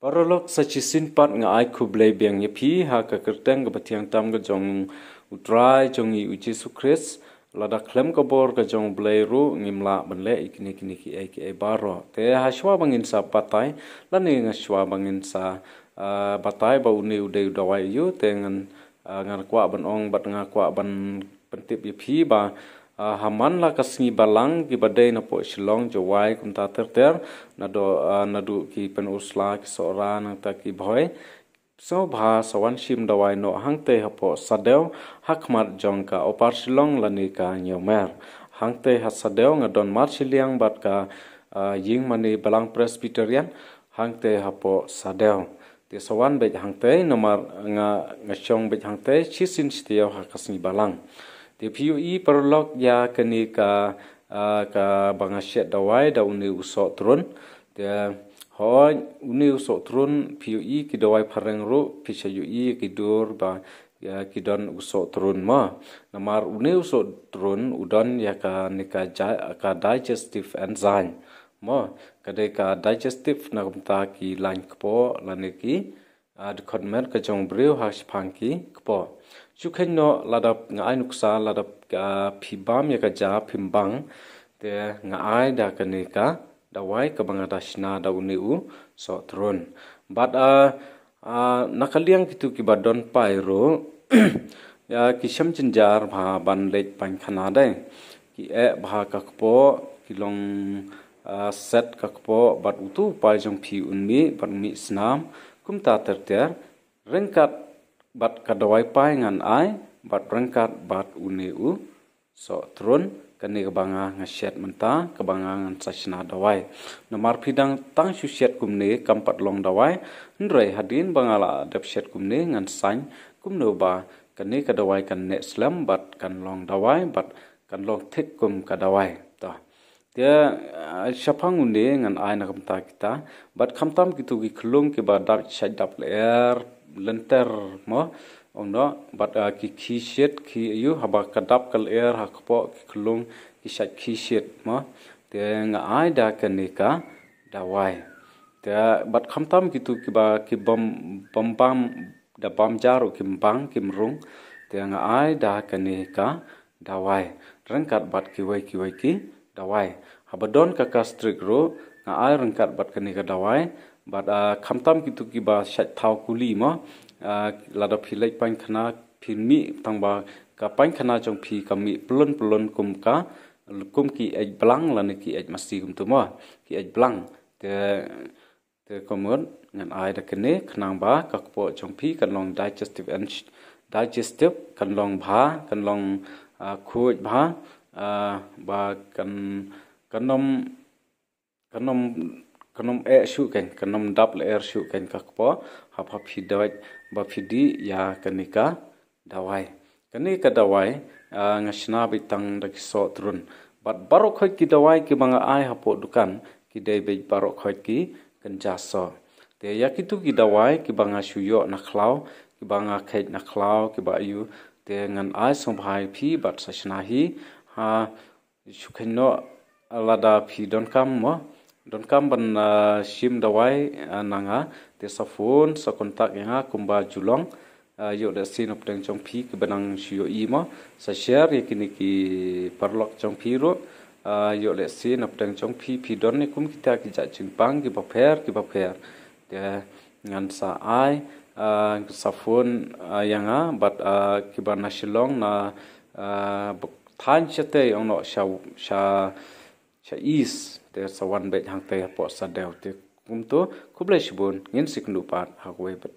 Parolok sa chisin pat nga ay kublay biyang yapi ha kakirteng gabatiyang tam ga jong utray jong i uchi su kris lada klem ka bor ga jong blay ru ngim la banle ikini kini ki ay ki ay baro te ha shwa bangin sa patay lani nga shwa bangin sa batay ba uni uday udaway yu te ngan ngan kwa ban ong bat nga kwa ban pentip yapi ba haman la ka sngi balang ki badai na po shilong jo wai kum ta ter ter na do na du ki pen usla ki so ra na ta ki bhoy so bha so wan sim da wai no hang te hpo ha sadew hak mar jong ka opar shilong la ni ka nyomer Hangte te ha sadew nga don mar shiliang bat ka ying mani balang presbyterian hangte te hpo ha sadew ti so wan be hang te nga nga shong be hang chi sin shtiyo ha ka balang te piu i parlok ya kanika ka bangashet dawai da uni uso trun te ho uni uso trun piu i ki dawai pharang ro picha yu ki dur ba ya ki don uso trun ma namar uni uso trun udon ya ka nika ka digestive enzyme ma kadai ka digestive nagta ki lang po laniki ki ad khodmer ha ka chong breu ha shpang ki kpo chukhen no ladap nga ai nuksa ladap ka phibam ya ka ja phimbang te nga ai da ka ne ka da wai ka banga da shna da uni u so thron but a uh, a uh, nakaliang kitu ki badon pai ro ya ki sham chin jar bha ban le pan khana de ki e bha ka kpo ki long uh, set ka kpo but utu pai jong phi unmi par mi snam kum ta ter ter ring bat kadawai pai ngan ai bat ring bat une u so trun kani kebanga ngasyat menta kebanga ngan sasna dawai nomar pidang tang syu syat kum ne kampat long dawai ndrei hadin bangala dap syat kum ne ngan sain kum no ba kani kadawai kan ne slam bat kan long dawai bat kan long thik kum kadawai dia ah, shapang unde ngan aina nak ta kita but kham tam kita tu ki ke ba dak shai dap ler lenter mo ondo but ah, ki ki shit ki yu haba ka dap kal er ha kpo ki khlung ki sha mo te nga aida ka ne ka da wai te but kham tam kita tu ki ba ki bom bom jaru ki mbang dia mrung te nga aida ka ne ka da wai rankat bat dawai habadon ka ka strik ro nga ai rangkat bat kani ka dawai bat a ah, khamtam ki tu ki ba sha thau kuli ma a ah, lada philai pan khana phirmi tang ba ka pan khana chong phi ka mi plon plon kum ka kum ki ai blang la ne ki ai masti kum tu ma ki ai blang te te komon ngan ai da kani khnang ba ka po chong phi ka long digestive and digestive kan long ba kan long ah, khuj ba ba kan kanom kanom kanom e shu ken kanom double air shu ya kanika dawai kanika dawai ngashna tang da trun bat baro khoy ki dawai hapo dukan ki dei ki kan ja so te yakitu ki dawai ki banga shu yo na khlao ki banga khet bat sa a chukhenno alada phi don kam mo don kam ban sim dawai nanga te sa phone sa contact nga kumba julong yo da sin op teng chong phi ke banang shio i mo sa share ye kini ki parlok chong phi ro yo le sin op teng chong phi phi don ne kum ki ta ki ja ching pang ki ba phair ki ba phair te ngan sa ai sa phone yanga but ki ba na shilong na panchate yong no sha sha sha is te sa one bet hang te po sa deu te kum to khuble shibun ngin siknu pat hakwe bet